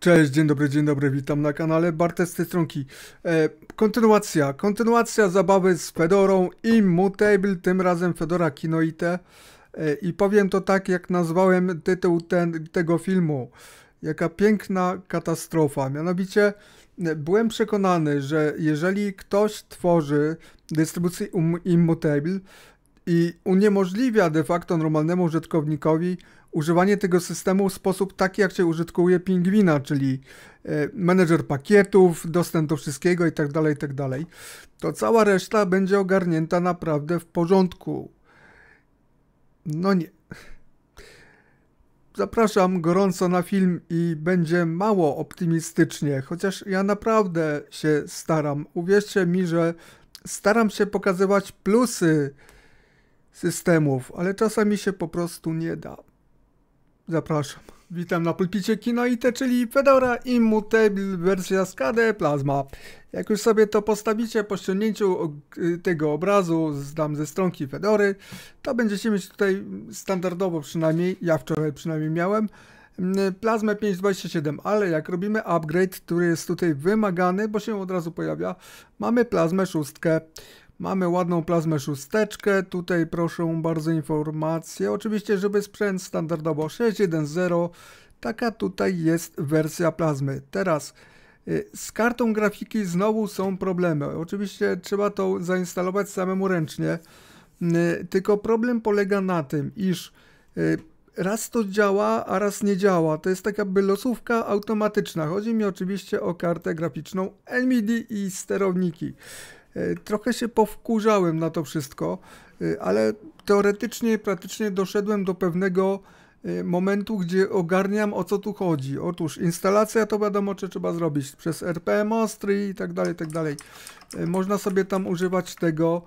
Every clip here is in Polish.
Cześć, dzień dobry, dzień dobry, witam na kanale Bartek z tej stronki. E, kontynuacja, kontynuacja zabawy z Fedorą i Mutable, tym razem Fedora Kinoite. E, I powiem to tak, jak nazwałem tytuł ten, tego filmu. Jaka piękna katastrofa. Mianowicie e, byłem przekonany, że jeżeli ktoś tworzy dystrybucję Immutable i uniemożliwia de facto normalnemu użytkownikowi używanie tego systemu w sposób taki, jak się użytkuje pingwina, czyli e, menedżer pakietów, dostęp do wszystkiego itd., tak itd., tak to cała reszta będzie ogarnięta naprawdę w porządku. No nie. Zapraszam gorąco na film i będzie mało optymistycznie, chociaż ja naprawdę się staram. Uwierzcie mi, że staram się pokazywać plusy systemów, ale czasami się po prostu nie da. Zapraszam. Witam na pulpicie Kino IT, czyli Fedora Immutable wersja z Plasma. Jak już sobie to postawicie po ściągnięciu tego obrazu tam ze stronki Fedory, to będziecie mieć tutaj standardowo przynajmniej, ja wczoraj przynajmniej miałem, mm, plazmę 527, ale jak robimy upgrade, który jest tutaj wymagany, bo się od razu pojawia, mamy plazmę 6. Mamy ładną plazmę szósteczkę, tutaj proszę bardzo informacje, oczywiście żeby sprzęt standardowo 6.1.0, taka tutaj jest wersja plazmy. Teraz y, z kartą grafiki znowu są problemy, oczywiście trzeba to zainstalować samemu ręcznie, y, tylko problem polega na tym, iż y, raz to działa, a raz nie działa. To jest taka by losówka automatyczna. Chodzi mi oczywiście o kartę graficzną NVIDIA i sterowniki. E, trochę się powkurzałem na to wszystko, e, ale teoretycznie, praktycznie doszedłem do pewnego e, momentu, gdzie ogarniam o co tu chodzi. Otóż instalacja to wiadomo, czy trzeba zrobić przez RPM Ostry i tak dalej, tak dalej. Można sobie tam używać tego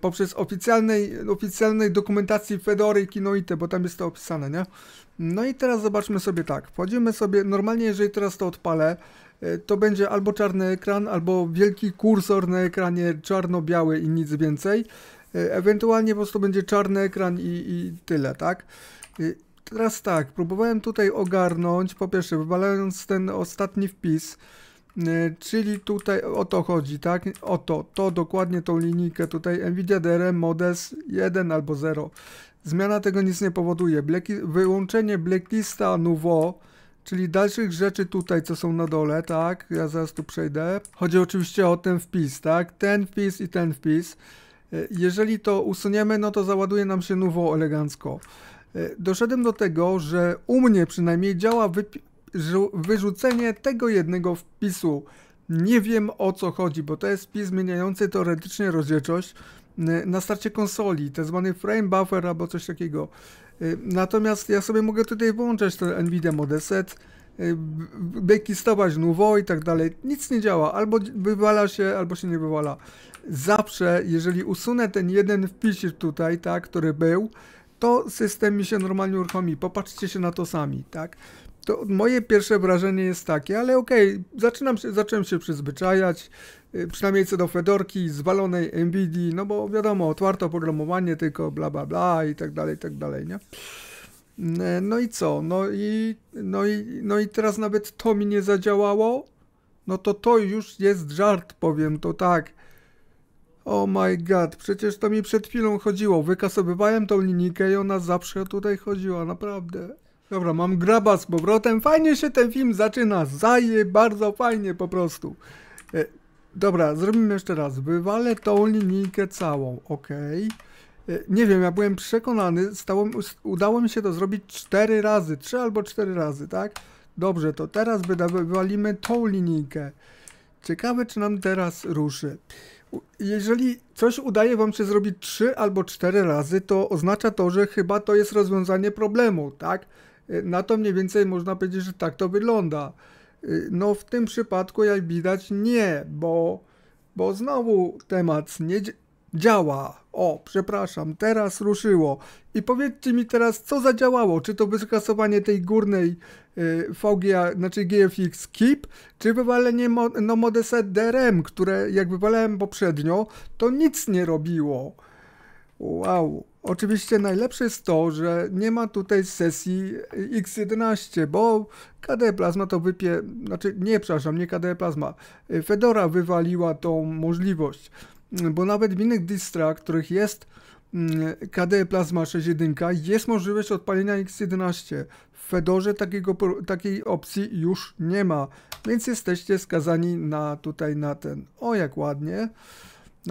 poprzez oficjalnej, oficjalnej dokumentacji Fedory i Kinoite, bo tam jest to opisane, nie? No i teraz zobaczmy sobie tak. Wchodzimy sobie, normalnie jeżeli teraz to odpalę, E, to będzie albo czarny ekran, albo wielki kursor na ekranie czarno-biały i nic więcej. E, ewentualnie po prostu będzie czarny ekran i, i tyle, tak? E, teraz tak, próbowałem tutaj ogarnąć, po pierwsze wywalając ten ostatni wpis, czyli tutaj o to chodzi, tak? O to, to dokładnie tą linijkę tutaj NVIDIA DRM Modes 1 albo 0. Zmiana tego nic nie powoduje. wyłączenie blacklista Nouveau czyli dalszych rzeczy tutaj, co są na dole, tak? Ja zaraz tu przejdę. Chodzi oczywiście o ten wpis, tak? Ten wpis i ten wpis. E, jeżeli to usuniemy, no to załaduje nam się nowo elegancko. E, doszedłem do tego, że u mnie przynajmniej działa wyrzucenie tego jednego wpisu. Nie wiem o co chodzi, bo to jest wpis zmieniający teoretycznie rozdzielczość e, na starcie konsoli, tak zwany frame buffer albo coś takiego. Y, natomiast ja sobie mogę tutaj włączać ten NVIDIA modeset, dekistować y, nowo i tak dalej. Nic nie działa. Albo wywala się, albo się nie wywala. Zawsze, jeżeli usunę ten jeden wpis tutaj, tak, który był, to system mi się normalnie uruchomi. Popatrzcie się na to sami, tak? to moje pierwsze wrażenie jest takie, ale okej, okay, zaczynam się, zacząłem się przyzwyczajać, y, przynajmniej co do Fedorki, zwalonej NVIDII, no bo wiadomo, otwarte oprogramowanie tylko, bla, bla, bla i tak dalej, i tak dalej, nie? Mm, e, no i co? No i, no, i, no i teraz nawet to mi nie zadziałało, no to to już jest żart, powiem to tak. Oh my god, przecież to mi przed chwilą chodziło. Wykasowywałem tą linijkę i ona zawsze tutaj chodziła, naprawdę. Dobra, mam graba z powrotem. Fajnie się ten film zaczyna. Zaje, bardzo fajnie po prostu. E, dobra, zrobimy jeszcze raz. Wywalę tą linijkę całą, ok. E, nie wiem, ja byłem przekonany, udało mi się to zrobić 4 razy, 3 albo 4 razy, tak? Dobrze, to teraz wywalimy tą linijkę. Ciekawe, czy nam teraz ruszy. Jeżeli coś udaje Wam się zrobić 3 albo 4 razy, to oznacza to, że chyba to jest rozwiązanie problemu, tak? Y, na to mniej więcej można powiedzieć, że tak to wygląda. Y, no w tym przypadku jak widać nie, bo, bo znowu temat nie działa. O, przepraszam, teraz ruszyło. I powiedzcie mi teraz, co zadziałało? Czy to wyskasowanie tej górnej y, VGA, znaczy GFX Keep, czy wywalenie mo no, modeset DRM, które jak wywalałem poprzednio, to nic nie robiło. Wow. Oczywiście najlepsze jest to, że nie ma tutaj sesji X11, bo KDE Plasma to wypie... Znaczy, nie, przepraszam, nie KDE Plasma. Fedora wywaliła tą możliwość, bo nawet w innych distrach, których jest KDE Plasma 6.1, jest możliwość odpalenia X11. W Fedorze takiego, takiej opcji już nie ma, więc jesteście skazani na tutaj na ten... O, jak ładnie.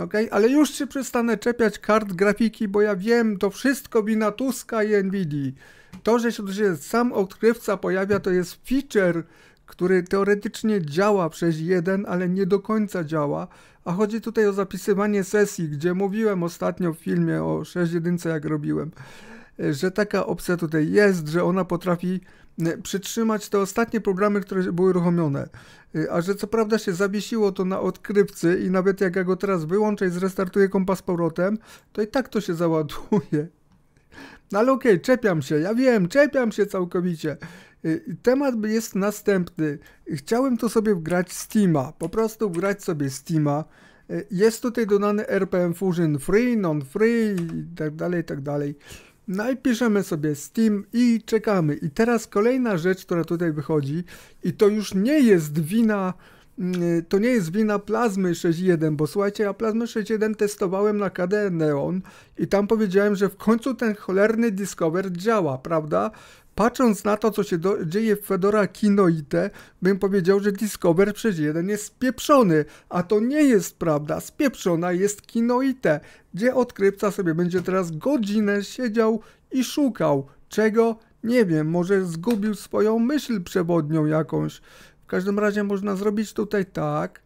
Okay? Ale już się przestanę czepiać kart grafiki, bo ja wiem, to wszystko wina Tuska i Nvidia. To, że się sam odkrywca pojawia, to jest feature, który teoretycznie działa przez jeden, ale nie do końca działa. A chodzi tutaj o zapisywanie sesji, gdzie mówiłem ostatnio w filmie o 6.1, jak robiłem, że taka opcja tutaj jest, że ona potrafi Y, przytrzymać te ostatnie programy, które były uruchomione. Y, a że co prawda się zawiesiło to na odkrywcy i nawet jak ja go teraz wyłączę i zrestartuję kompas powrotem, to i tak to się załaduje. No ale okej, okay, czepiam się, ja wiem, czepiam się całkowicie. Y, temat jest następny. Chciałem to sobie wgrać Steama, po prostu wgrać sobie Steama. Jest tutaj dodany RPM Fusion Free, Non-Free i tak dalej, i tak dalej. No sobie Steam i czekamy. I teraz kolejna rzecz, która tutaj wychodzi, i to już nie jest wina Y, to nie jest wina plazmy 6.1, bo słuchajcie, ja plazmy 6.1 testowałem na KDE Neon i tam powiedziałem, że w końcu ten cholerny Discover działa, prawda? Patrząc na to, co się do, dzieje w Fedora Kinoite, bym powiedział, że Discover przez jeden jest spieprzony, a to nie jest prawda. Spieprzona jest Kinoite, gdzie odkrywca sobie będzie teraz godzinę siedział i szukał. Czego? Nie wiem, może zgubił swoją myśl przewodnią jakąś. W każdym razie można zrobić tutaj tak.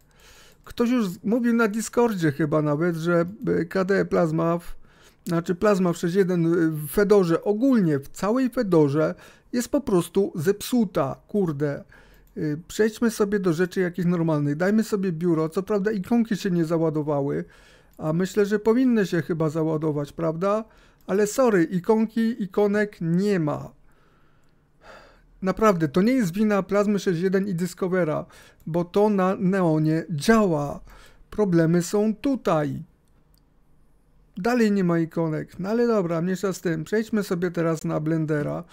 Ktoś już mówił na Discordzie chyba nawet, że e, KDE Plasma, w, znaczy Plasma 6.1 e, w Fedorze, ogólnie w całej Fedorze jest po prostu zepsuta, kurde. E, przejdźmy sobie do rzeczy jakichś normalnych. Dajmy sobie biuro. Co prawda ikonki się nie załadowały, a myślę, że powinny się chyba załadować, prawda? Ale sorry, ikonki, ikonek nie ma. Naprawdę, to nie jest wina Plazmy 6.1 i Discovera, bo to na Neonie działa. Problemy są tutaj. Dalej nie ma ikonek, no ale dobra, mniejsza z tym. Przejdźmy sobie teraz na Blendera.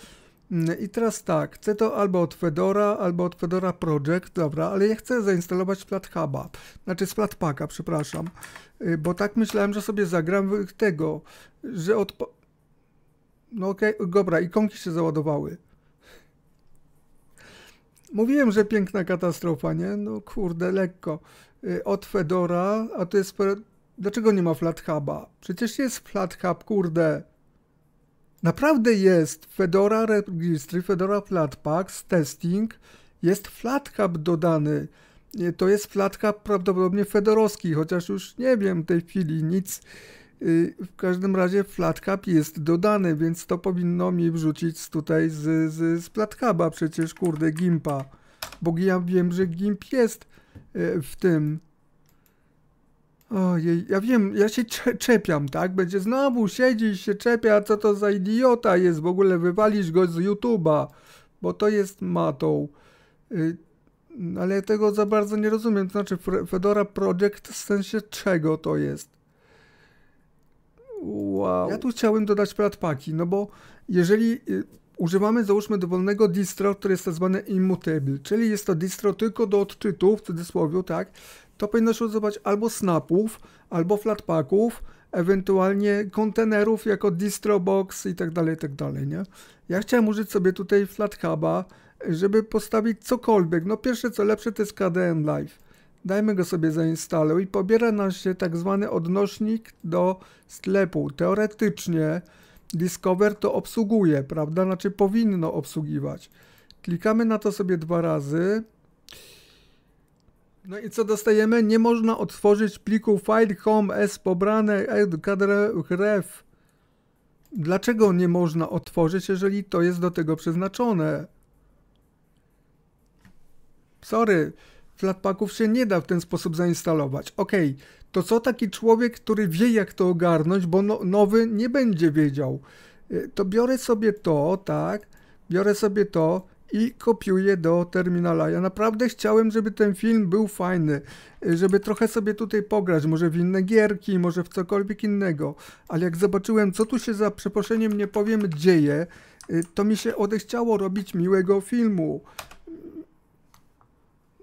Mm, I teraz tak, chcę to albo od Fedora, albo od Fedora Project, dobra, ale ja chcę zainstalować FlatHuba, znaczy z FlatPaka, przepraszam, y, bo tak myślałem, że sobie zagram tego, że od... No okej, okay, dobra, ikonki się załadowały. Mówiłem, że piękna katastrofa, nie? No kurde, lekko. Y, od Fedora, a to jest... Dlaczego nie ma FlatHuba? Przecież jest FlatHub, kurde. Naprawdę jest. Fedora Registry, Fedora Flatpaks, testing. Jest FlatHub dodany. Y, to jest FlatHub prawdopodobnie fedorowski, chociaż już nie wiem w tej chwili nic Y, w każdym razie flatcap jest dodany, więc to powinno mi wrzucić tutaj z, z, z przecież, kurde, gimpa. Bo ja wiem, że gimp jest y, w tym. Ojej, ja wiem, ja się czepiam, tak? Będzie znowu siedzi się czepia, co to za idiota jest, w ogóle wywalisz go z YouTube'a, bo to jest matą. Y, ale ja tego za bardzo nie rozumiem, to znaczy Fedora Project w sensie czego to jest? Wow. Ja tu chciałem dodać flatpaki, no bo jeżeli y, używamy załóżmy dowolnego distro, które jest tak zwane immutable, czyli jest to distro tylko do odczytu, w cudzysłowie, tak, to powinno się używać albo snapów, albo flatpaków, ewentualnie kontenerów jako distrobox i tak dalej, i tak dalej, nie? Ja chciałem użyć sobie tutaj flathuba, żeby postawić cokolwiek. No pierwsze co lepsze to jest KDM Live. Dajmy go sobie zainstaluj. Pobiera nam się tak zwany odnośnik do sklepu. Teoretycznie Discover to obsługuje, prawda? Znaczy powinno obsługiwać. Klikamy na to sobie dwa razy. No i co dostajemy? Nie można otworzyć pliku file.com s pobrane krew. Dlaczego nie można otworzyć, jeżeli to jest do tego przeznaczone? Sorry, flatpaków się nie da w ten sposób zainstalować. Ok, to co taki człowiek, który wie jak to ogarnąć, bo no, nowy nie będzie wiedział. Y, to biorę sobie to, tak, biorę sobie to i kopiuję do terminala. Ja naprawdę chciałem, żeby ten film był fajny, y, żeby trochę sobie tutaj pograć, może w inne gierki, może w cokolwiek innego, ale jak zobaczyłem, co tu się za przeproszeniem nie powiem dzieje, y, to mi się odechciało robić miłego filmu.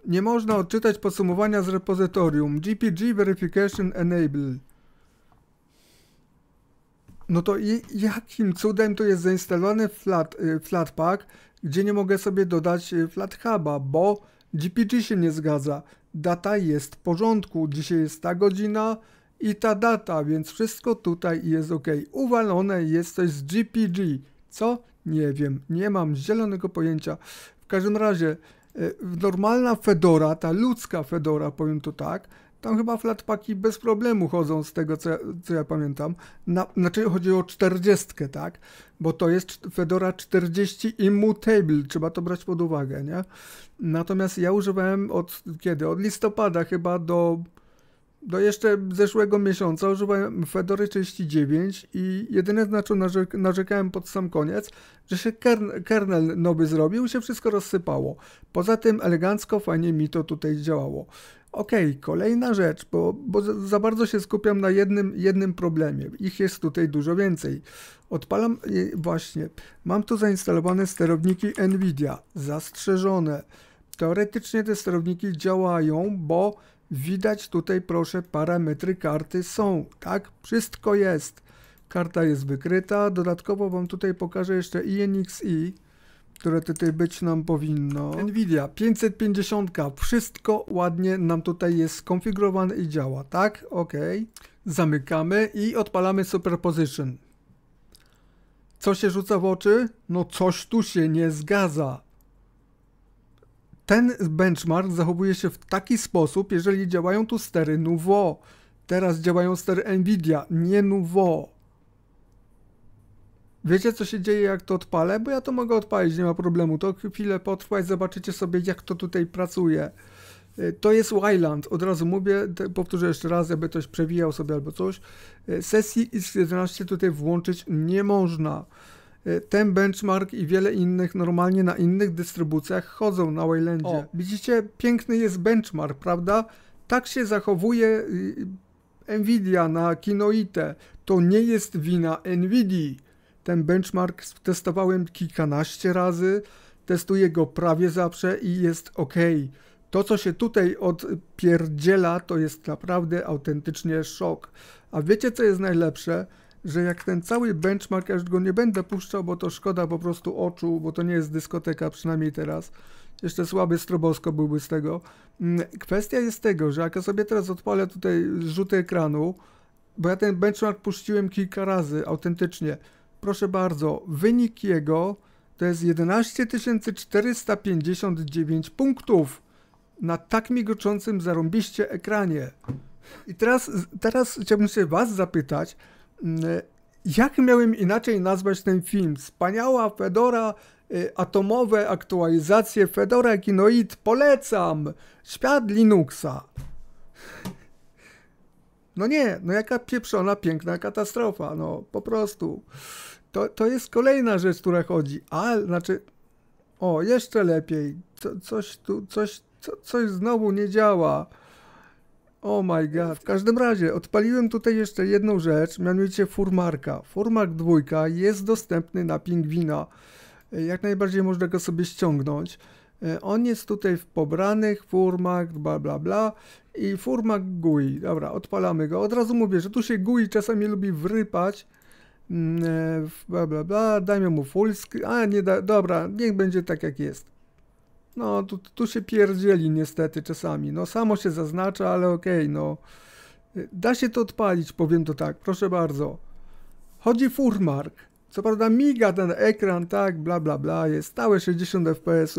Nie można odczytać podsumowania z repozytorium. GPG Verification Enable. No to jakim cudem tu jest zainstalowany flat, y, Flatpak, gdzie nie mogę sobie dodać y, FlatHuba, bo GPG się nie zgadza. Data jest w porządku. Dzisiaj jest ta godzina i ta data, więc wszystko tutaj jest ok. Uwalone jest coś z GPG. Co? Nie wiem. Nie mam zielonego pojęcia. W każdym razie Y, normalna fedora, ta ludzka fedora, powiem to tak, tam chyba flatpaki bez problemu chodzą z tego, co ja, co ja pamiętam. Na, znaczy chodzi o czterdziestkę, tak? Bo to jest Fedora 40 Immutable, trzeba to brać pod uwagę, nie? Natomiast ja używałem od kiedy? Od listopada chyba do do no jeszcze zeszłego miesiąca używałem Fedory 39 i jedyne na narzekałem pod sam koniec, że się kernel nowy zrobił się wszystko rozsypało. Poza tym elegancko, fajnie mi to tutaj działało. Okej, okay, kolejna rzecz, bo, bo za bardzo się skupiam na jednym, jednym problemie. Ich jest tutaj dużo więcej. Odpalam, e, właśnie, mam tu zainstalowane sterowniki NVIDIA, zastrzeżone. Teoretycznie te sterowniki działają, bo Widać tutaj proszę parametry karty są, tak? Wszystko jest. Karta jest wykryta. Dodatkowo Wam tutaj pokażę jeszcze INXI, które tutaj być nam powinno. Nvidia 550, wszystko ładnie nam tutaj jest skonfigurowane i działa, tak? Ok. Zamykamy i odpalamy Superposition. Co się rzuca w oczy? No coś tu się nie zgadza ten benchmark zachowuje się w taki sposób, jeżeli działają tu stery Nuvo. Teraz działają stery Nvidia, nie Nuvo. Wiecie co się dzieje jak to odpalę? Bo ja to mogę odpalić, nie ma problemu. To chwilę potrwać, zobaczycie sobie jak to tutaj pracuje. Y, to jest Wyland, od razu mówię, powtórzę jeszcze raz, aby ktoś przewijał sobie albo coś. Y, sesji X11 tutaj włączyć nie można. Y, ten benchmark i wiele innych normalnie na innych dystrybucjach chodzą na Waylandzie. O. Widzicie, piękny jest benchmark, prawda? Tak się zachowuje y, Nvidia na Kinoite. To nie jest wina Nvidii. Ten benchmark testowałem kilkanaście razy, testuję go prawie zawsze i jest ok. To, co się tutaj odpierdziela, to jest naprawdę autentycznie szok. A wiecie, co jest najlepsze? że jak ten cały benchmark, ja już go nie będę puszczał, bo to szkoda po prostu oczu, bo to nie jest dyskoteka, przynajmniej teraz. Jeszcze słaby strobosko byłby z tego. Mm, kwestia jest tego, że jak ja sobie teraz odpalę tutaj rzuty ekranu, bo ja ten benchmark puściłem kilka razy autentycznie. Proszę bardzo, wynik jego to jest 11 459 punktów na tak migoczącym zarąbiście ekranie. I teraz, teraz chciałbym się Was zapytać, jak miałem inaczej nazwać ten film? Wspaniała Fedora, y, atomowe aktualizacje Fedora Kinoid, polecam! Świat Linuxa. No nie, no jaka pieprzona, piękna katastrofa, no po prostu. To, to jest kolejna rzecz, która chodzi, a znaczy, o, jeszcze lepiej, coś tu, coś, co, coś znowu nie działa. Oh my god. W każdym razie odpaliłem tutaj jeszcze jedną rzecz, mianowicie Furmarka. Furmark 2 jest dostępny na Pingwina. Jak najbardziej można go sobie ściągnąć. On jest tutaj w pobranych, Furmak, bla bla bla i Furmak GUI. Dobra, odpalamy go. Od razu mówię, że tu się GUI czasami lubi wrypać. Mm, e, bla bla bla, dajmy mu full screen. A nie, da, dobra, niech będzie tak jak jest. No, tu, tu się pierdzieli niestety czasami. No, samo się zaznacza, ale okej, okay, no. Da się to odpalić, powiem to tak, proszę bardzo. Chodzi Furmark. Co prawda miga ten ekran, tak, bla bla bla, jest stałe 60 fps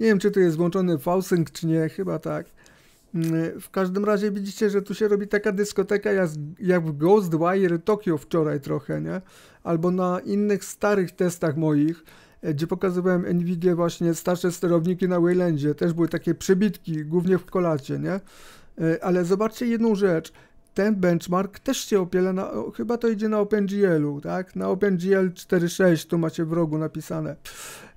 Nie wiem, czy tu jest włączony VSync, czy nie, chyba tak. Mm, w każdym razie widzicie, że tu się robi taka dyskoteka jak w Ghostwire Tokyo wczoraj trochę, nie? Albo na innych starych testach moich E, gdzie pokazywałem Nvidia właśnie starsze sterowniki na Waylandzie, też były takie przebitki, głównie w kolacie, nie? E, ale zobaczcie jedną rzecz, ten benchmark też się opiera na, chyba to idzie na OpenGL-u, tak? Na OpenGL 4.6, tu macie w rogu napisane.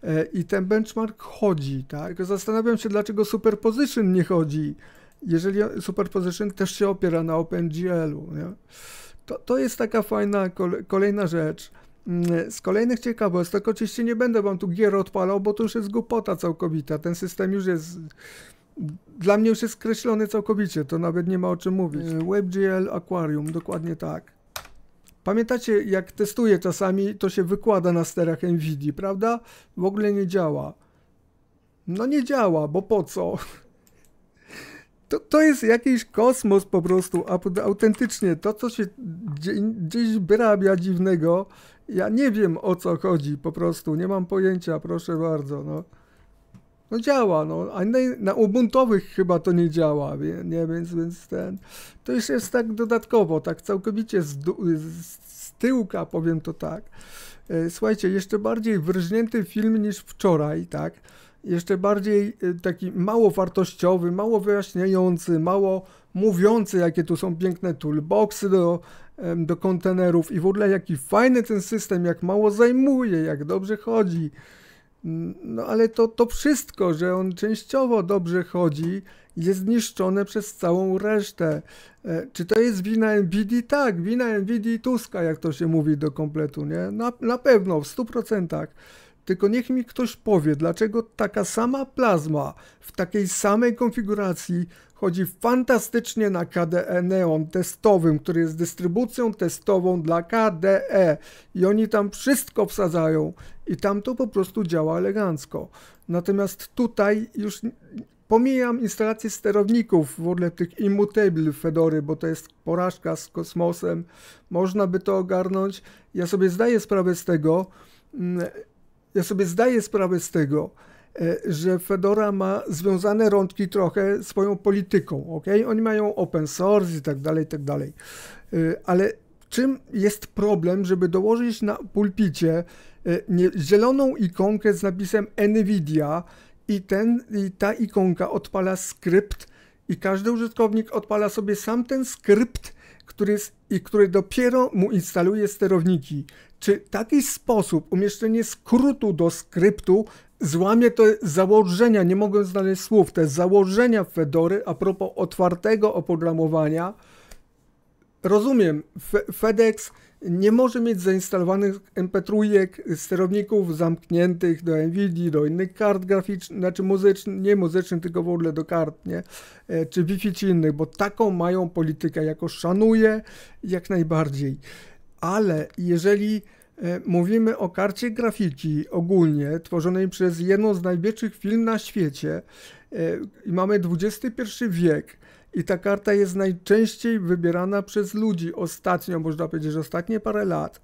E, I ten benchmark chodzi, tak? Zastanawiam się, dlaczego Superposition nie chodzi, jeżeli Superposition też się opiera na OpenGL-u, nie? To, to jest taka fajna, kolejna rzecz. Mm, z kolejnych ciekawostek, oczywiście nie będę wam tu gier odpalał, bo to już jest głupota całkowita. Ten system już jest dla mnie już jest skreślony całkowicie, to nawet nie ma o czym mówić. WebGL Aquarium, dokładnie tak. Pamiętacie, jak testuję czasami, to się wykłada na sterach NVIDII, prawda? W ogóle nie działa. No nie działa, bo po co? To, to jest jakiś kosmos po prostu, autentycznie. To, co się gdzieś wyrabia dziwnego, ja nie wiem o co chodzi, po prostu nie mam pojęcia, proszę bardzo. No, no działa, no, a na, na ubuntowych chyba to nie działa, nie, więc, więc ten. To już jest tak dodatkowo, tak całkowicie z, z, z tyłka, powiem to tak. E, słuchajcie, jeszcze bardziej wyrżnięty film niż wczoraj, tak? Jeszcze bardziej e, taki mało wartościowy, mało wyjaśniający, mało mówiący, jakie tu są piękne toolboxy do do kontenerów i w ogóle jaki fajny ten system, jak mało zajmuje, jak dobrze chodzi. No ale to, to wszystko, że on częściowo dobrze chodzi, jest zniszczone przez całą resztę. E, czy to jest wina NVIDII? Tak, wina NVIDII i Tuska, jak to się mówi do kompletu, nie? Na, na pewno, w 100%. Tylko niech mi ktoś powie, dlaczego taka sama plazma w takiej samej konfiguracji chodzi fantastycznie na KDE Neon testowym, który jest dystrybucją testową dla KDE i oni tam wszystko wsadzają i tam to po prostu działa elegancko. Natomiast tutaj już pomijam instalację sterowników, w ogóle tych immutable Fedory, bo to jest porażka z kosmosem, można by to ogarnąć. Ja sobie zdaję sprawę z tego, mm, ja sobie zdaję sprawę z tego, e, że Fedora ma związane rączki trochę swoją polityką, ok? Oni mają open source i tak dalej, i tak dalej. E, ale czym jest problem, żeby dołożyć na pulpicie e, zieloną ikonkę z napisem NVIDIA i, ten, i ta ikonka odpala skrypt i każdy użytkownik odpala sobie sam ten skrypt, który, jest, i który dopiero mu instaluje sterowniki. Czy taki sposób umieszczenie skrótu do skryptu złamie te założenia, nie mogę znaleźć słów, te założenia Fedory a propos otwartego oprogramowania? Rozumiem, FedEx nie może mieć zainstalowanych MP3 sterowników zamkniętych do NVIDII, do innych kart graficznych, znaczy muzycznych, nie muzycznych, tylko w ogóle do kart, nie? E, czy Wi-Fi czy innych, bo taką mają politykę, jako szanuję jak najbardziej ale jeżeli e, mówimy o karcie grafiki ogólnie, tworzonej przez jedną z największych film na świecie e, i mamy XXI wiek, i ta karta jest najczęściej wybierana przez ludzi ostatnio, można powiedzieć, że ostatnie parę lat.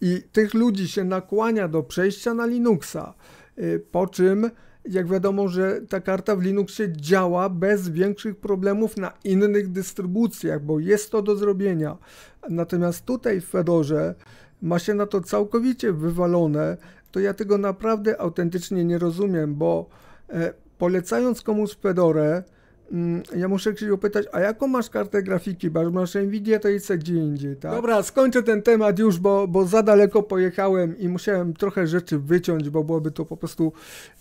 I tych ludzi się nakłania do przejścia na Linuxa, e, po czym jak wiadomo, że ta karta w Linuxie działa bez większych problemów na innych dystrybucjach, bo jest to do zrobienia. Natomiast tutaj w Fedorze ma się na to całkowicie wywalone, to ja tego naprawdę autentycznie nie rozumiem, bo e, polecając komuś Fedorę, Mm, ja muszę się pytać, a jaką masz kartę grafiki? Bo masz Nvidia, to jest gdzie indziej, tak? Dobra, skończę ten temat już, bo, bo za daleko pojechałem i musiałem trochę rzeczy wyciąć, bo byłoby to po prostu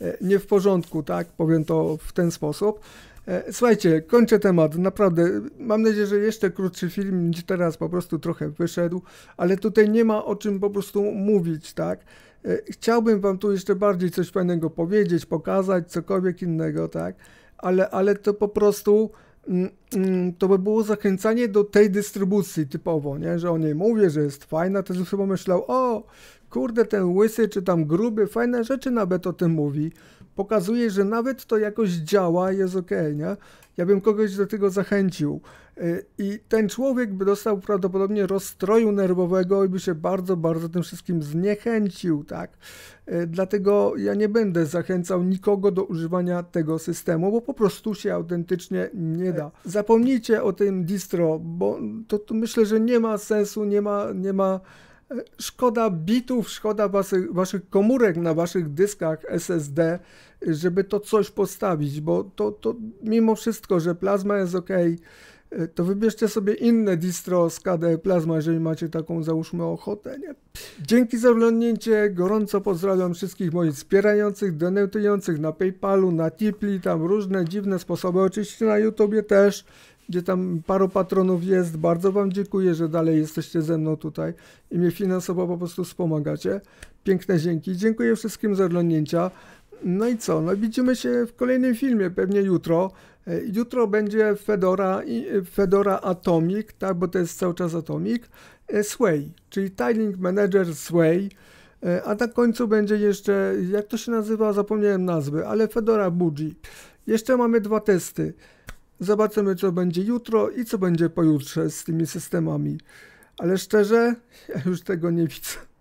e, nie w porządku, tak? Powiem to w ten sposób. E, słuchajcie, kończę temat, naprawdę. Mam nadzieję, że jeszcze krótszy film niż teraz po prostu trochę wyszedł, ale tutaj nie ma o czym po prostu mówić, tak? E, chciałbym Wam tu jeszcze bardziej coś fajnego powiedzieć, pokazać, cokolwiek innego, tak? ale, ale to po prostu mm, mm, to by było zachęcanie do tej dystrybucji typowo, nie? że o niej mówię, że jest fajna, to chyba myślał, o kurde, ten łysy czy tam gruby, fajne rzeczy nawet o tym mówi, pokazuje, że nawet to jakoś działa jest ok, nie? Ja bym kogoś do tego zachęcił. Y, I ten człowiek by dostał prawdopodobnie rozstroju nerwowego i by się bardzo, bardzo tym wszystkim zniechęcił, tak? Y, dlatego ja nie będę zachęcał nikogo do używania tego systemu, bo po prostu się autentycznie nie da. Zapomnijcie o tym distro, bo to, to myślę, że nie ma sensu, nie ma, nie ma y, szkoda bitów, szkoda waszych, waszych komórek na waszych dyskach SSD, żeby to coś postawić, bo to, to mimo wszystko, że plazma jest ok, E, to wybierzcie sobie inne distro z KDE Plasma, jeżeli macie taką, załóżmy, ochotę, nie? Dzięki za oglądnięcie, gorąco pozdrawiam wszystkich moich wspierających, donutujących na Paypalu, na Tipli, tam różne dziwne sposoby, oczywiście na YouTubie też, gdzie tam paru patronów jest. Bardzo Wam dziękuję, że dalej jesteście ze mną tutaj i mnie finansowo po prostu wspomagacie. Piękne dzięki. Dziękuję wszystkim za oglądnięcia. No i co? No widzimy się w kolejnym filmie, pewnie jutro. E, jutro będzie Fedora, e, Fedora Atomic, tak, bo to jest cały czas Atomic, e, Sway, czyli Tiling Manager Sway, a na końcu będzie jeszcze, jak to się nazywa, zapomniałem nazwy, ale Fedora Budgie. Jeszcze mamy dwa testy. Zobaczymy, co będzie jutro i co będzie pojutrze z tymi systemami. Ale szczerze, ja już tego nie widzę.